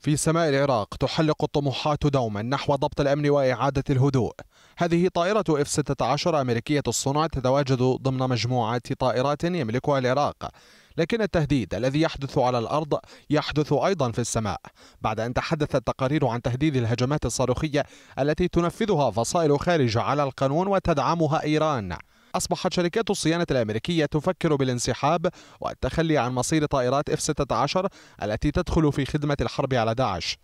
في سماء العراق تحلق الطموحات دوما نحو ضبط الأمن وإعادة الهدوء هذه طائرة F-16 أمريكية الصنع تتواجد ضمن مجموعة طائرات يملكها العراق لكن التهديد الذي يحدث على الأرض يحدث أيضا في السماء بعد أن تحدثت تقارير عن تهديد الهجمات الصاروخية التي تنفذها فصائل خارج على القانون وتدعمها إيران أصبحت شركات الصيانة الأمريكية تفكر بالانسحاب والتخلي عن مصير طائرات F-16 التي تدخل في خدمة الحرب على داعش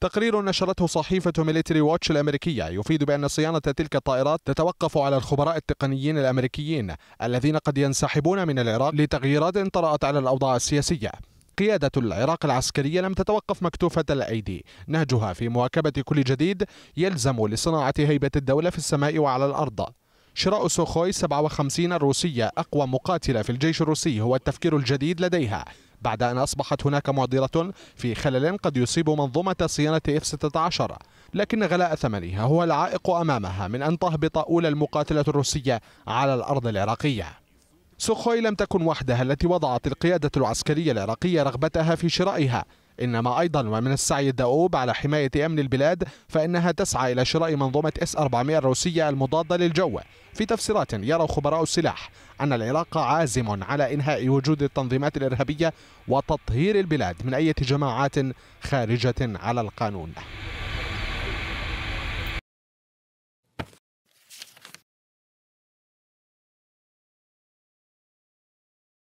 تقرير نشرته صحيفة ميليتري واتش الأمريكية يفيد بأن صيانة تلك الطائرات تتوقف على الخبراء التقنيين الأمريكيين الذين قد ينسحبون من العراق لتغييرات طرأت على الأوضاع السياسية قيادة العراق العسكرية لم تتوقف مكتوفة الأيدي نهجها في مواكبة كل جديد يلزم لصناعة هيبة الدولة في السماء وعلى الأرض شراء سوخوي 57 الروسية أقوى مقاتلة في الجيش الروسي هو التفكير الجديد لديها بعد أن أصبحت هناك معضلة في خلل قد يصيب منظومة صيانة F-16 لكن غلاء ثمنها هو العائق أمامها من أن تهبط أولى المقاتلة الروسية على الأرض العراقية سوخوي لم تكن وحدها التي وضعت القيادة العسكرية العراقية رغبتها في شرائها إنما أيضا ومن السعي الدؤوب على حماية أمن البلاد فإنها تسعى إلى شراء منظومة اس 400 الروسية المضادة للجو في تفسيرات يرى خبراء السلاح أن العراق عازم على إنهاء وجود التنظيمات الإرهابية وتطهير البلاد من أي جماعات خارجة على القانون